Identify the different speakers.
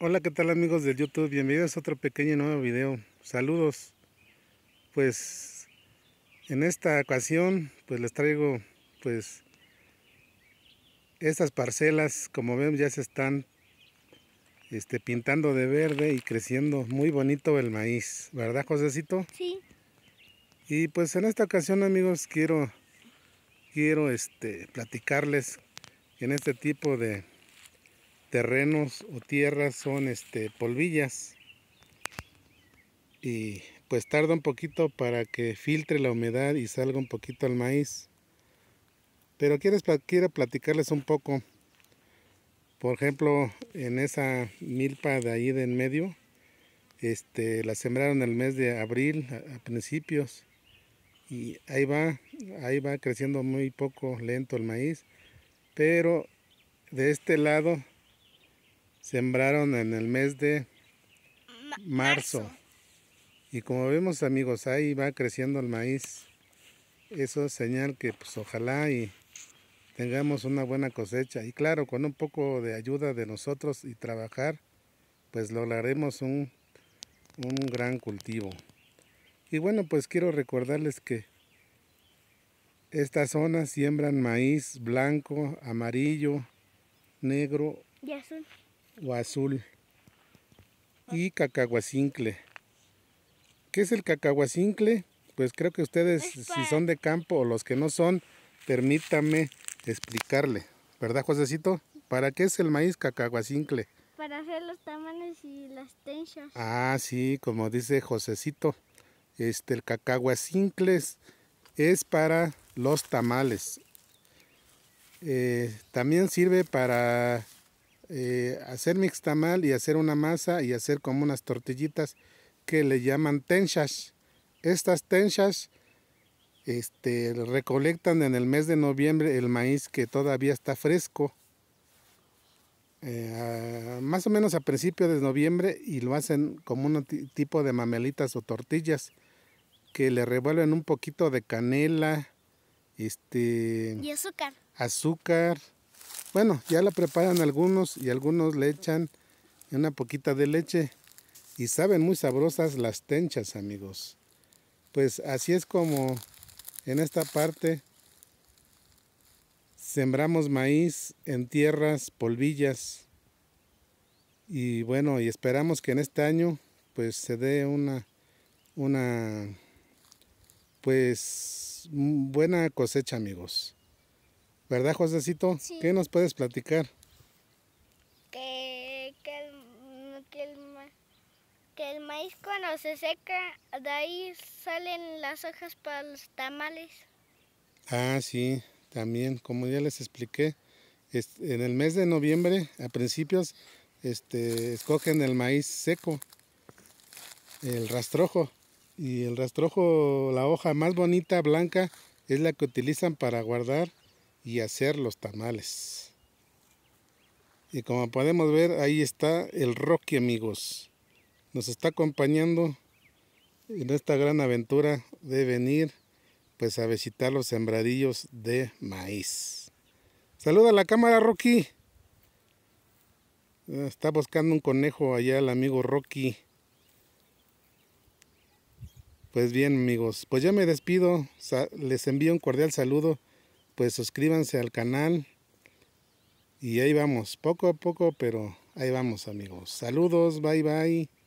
Speaker 1: Hola, ¿qué tal amigos del YouTube? Bienvenidos a otro pequeño nuevo video. Saludos. Pues en esta ocasión pues les traigo pues estas parcelas, como ven ya se están este, pintando de verde y creciendo muy bonito el maíz, ¿verdad Josecito? Sí. Y pues en esta ocasión amigos quiero quiero este platicarles en este tipo de terrenos o tierras son este, polvillas y pues tarda un poquito para que filtre la humedad y salga un poquito al maíz. Pero quiero, platicarles un poco. Por ejemplo, en esa milpa de ahí de en medio, este, la sembraron el mes de abril a, principios y ahí va, ahí va creciendo muy poco lento el maíz, pero de este lado Sembraron en el mes de marzo. Y como vemos amigos, ahí va creciendo el maíz. Eso es señal que pues ojalá y tengamos una buena cosecha. Y claro, con un poco de ayuda de nosotros y trabajar, pues lograremos un, un gran cultivo. Y bueno, pues quiero recordarles que estas zonas siembran maíz blanco, amarillo, negro y azul o azul y cacahuacincle. ¿Qué es el cacahuacincle? Pues creo que ustedes, si son de campo o los que no son, permítame explicarle. ¿Verdad, Josecito? ¿Para qué es el maíz cacahuacincle? Para hacer los tamales y las tenchas. Ah, sí, como dice Josecito. Este, el cacahuacincle es, para los tamales. Eh, también sirve para eh, hacer mixtamal y hacer una masa y hacer como unas tortillitas que le llaman tenchas. Estas tenchas este, recolectan en el mes de noviembre el maíz que todavía está fresco. Eh, más o menos a principios de noviembre y lo hacen como un tipo de mamelitas o tortillas que le revuelven un poquito de canela este y azúcar azúcar bueno, ya la preparan algunos y algunos le echan una poquita de leche. Y saben muy sabrosas las tenchas, amigos. Pues así es como en esta parte sembramos maíz en tierras polvillas. Y bueno, y esperamos que en este año pues se dé una, una pues buena cosecha, amigos. ¿Verdad, Josécito? ¿Qué nos puedes platicar? Que, el, que, el, maíz cuando se seca, de ahí salen las hojas para los tamales. Ah, sí, también, como ya les expliqué, en el mes de noviembre, a principios, este, escogen el maíz seco, el rastrojo. Y el rastrojo, la hoja más bonita, blanca, es la que utilizan para guardar y hacer los tamales. Y como podemos ver, ahí está el Rocky, amigos. Nos está acompañando en esta gran aventura de venir pues a visitar los sembradillos de maíz. Saluda a la cámara, Rocky. Ah, está buscando un conejo allá el amigo Rocky. Pues bien, amigos, pues ya me despido. Les envío un cordial saludo pues suscríbanse al canal. Y ahí vamos, poco a poco, pero ahí vamos amigos. Saludos, bye bye.